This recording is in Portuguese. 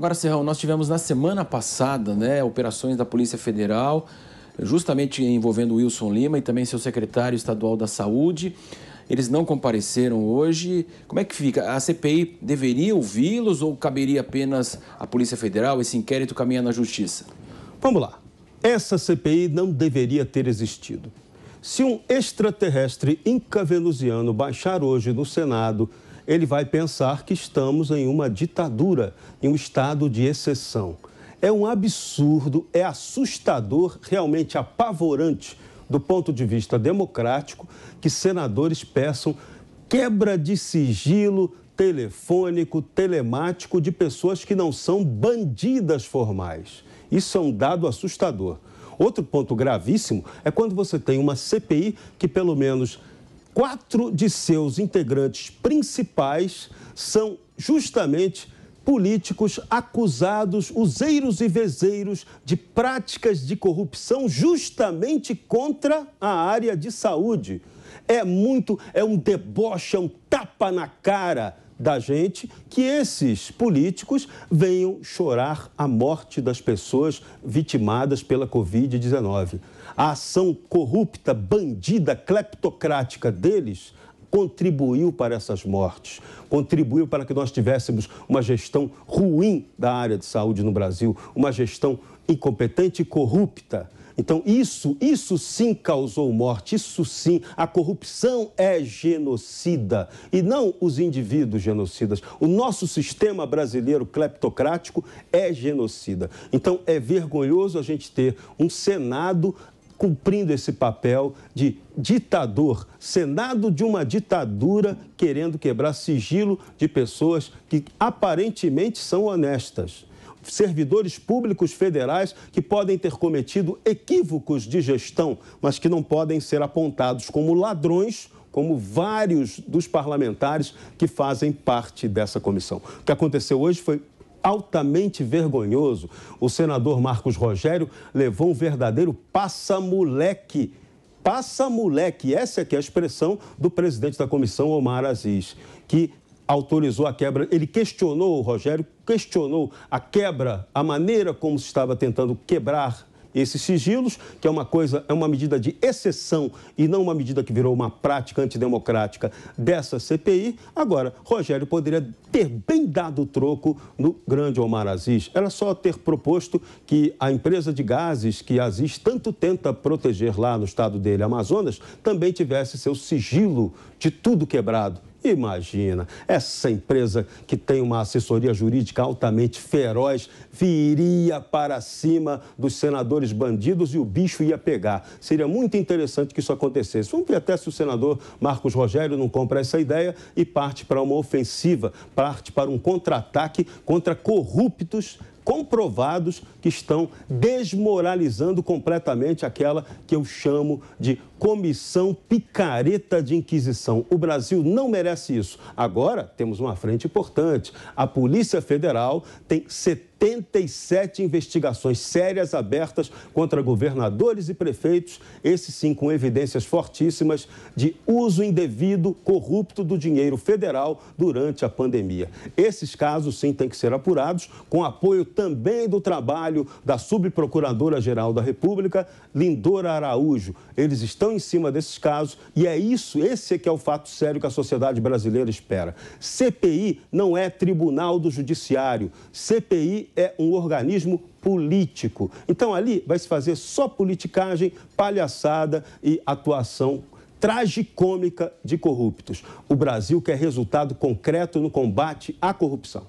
Agora, Serrão, nós tivemos na semana passada né, operações da Polícia Federal, justamente envolvendo Wilson Lima e também seu secretário estadual da Saúde. Eles não compareceram hoje. Como é que fica? A CPI deveria ouvi-los ou caberia apenas à Polícia Federal? Esse inquérito caminha na Justiça? Vamos lá. Essa CPI não deveria ter existido. Se um extraterrestre incavenusiano baixar hoje no Senado ele vai pensar que estamos em uma ditadura, em um estado de exceção. É um absurdo, é assustador, realmente apavorante do ponto de vista democrático que senadores peçam quebra de sigilo telefônico, telemático de pessoas que não são bandidas formais. Isso é um dado assustador. Outro ponto gravíssimo é quando você tem uma CPI que, pelo menos Quatro de seus integrantes principais são justamente políticos acusados, useiros e vezeiros, de práticas de corrupção justamente contra a área de saúde. É muito, é um deboche, é um tapa na cara da gente que esses políticos venham chorar a morte das pessoas vitimadas pela Covid-19. A ação corrupta, bandida, cleptocrática deles contribuiu para essas mortes, contribuiu para que nós tivéssemos uma gestão ruim da área de saúde no Brasil, uma gestão incompetente e corrupta então, isso, isso sim causou morte, isso sim. A corrupção é genocida e não os indivíduos genocidas. O nosso sistema brasileiro cleptocrático é genocida. Então, é vergonhoso a gente ter um Senado cumprindo esse papel de ditador, Senado de uma ditadura querendo quebrar sigilo de pessoas que aparentemente são honestas servidores públicos federais que podem ter cometido equívocos de gestão, mas que não podem ser apontados como ladrões como vários dos parlamentares que fazem parte dessa comissão. O que aconteceu hoje foi altamente vergonhoso. O senador Marcos Rogério levou um verdadeiro passa-moleque. Passa-moleque, essa é que é a expressão do presidente da comissão, Omar Aziz, que autorizou a quebra, ele questionou, Rogério, questionou a quebra, a maneira como se estava tentando quebrar esses sigilos, que é uma coisa, é uma medida de exceção e não uma medida que virou uma prática antidemocrática dessa CPI. Agora, Rogério poderia ter bem dado o troco no grande Omar Aziz. Era só ter proposto que a empresa de gases que Aziz tanto tenta proteger lá no estado dele, Amazonas, também tivesse seu sigilo de tudo quebrado Imagina, essa empresa que tem uma assessoria jurídica altamente feroz viria para cima dos senadores bandidos e o bicho ia pegar. Seria muito interessante que isso acontecesse. Vamos ver até se o senador Marcos Rogério não compra essa ideia e parte para uma ofensiva, parte para um contra-ataque contra corruptos comprovados que estão desmoralizando completamente aquela que eu chamo de comissão picareta de inquisição. O Brasil não merece isso. Agora temos uma frente importante. A Polícia Federal tem 70 77 investigações sérias abertas contra governadores e prefeitos, esses sim com evidências fortíssimas de uso indevido, corrupto do dinheiro federal durante a pandemia. Esses casos sim têm que ser apurados com apoio também do trabalho da subprocuradora-geral da República, Lindora Araújo. Eles estão em cima desses casos e é isso, esse é que é o fato sério que a sociedade brasileira espera. CPI não é tribunal do judiciário. CPI é um organismo político. Então ali vai se fazer só politicagem, palhaçada e atuação tragicômica de corruptos. O Brasil quer resultado concreto no combate à corrupção.